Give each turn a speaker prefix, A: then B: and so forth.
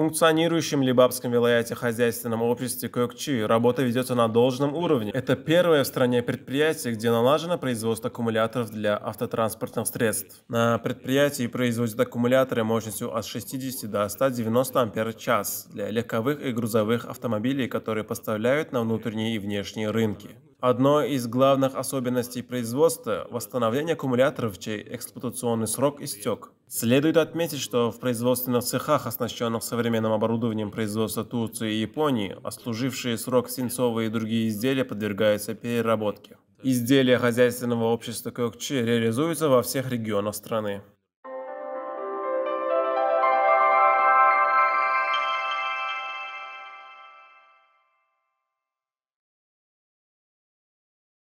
A: функционирующем Либабском вилаяте хозяйственном обществе Кокчи работа ведется на должном уровне. Это первое в стране предприятие, где налажено производство аккумуляторов для автотранспортных средств. На предприятии производят аккумуляторы мощностью от 60 до 190 ампер-час для легковых и грузовых автомобилей, которые поставляют на внутренние и внешние рынки. Одной из главных особенностей производства – восстановление аккумуляторов, чей эксплуатационный срок истек. Следует отметить, что в производственных цехах, оснащенных современным оборудованием производства Турции и Японии, ослужившие срок свинцовые и другие изделия подвергаются переработке. Изделия хозяйственного общества Кокчи реализуются во всех регионах страны.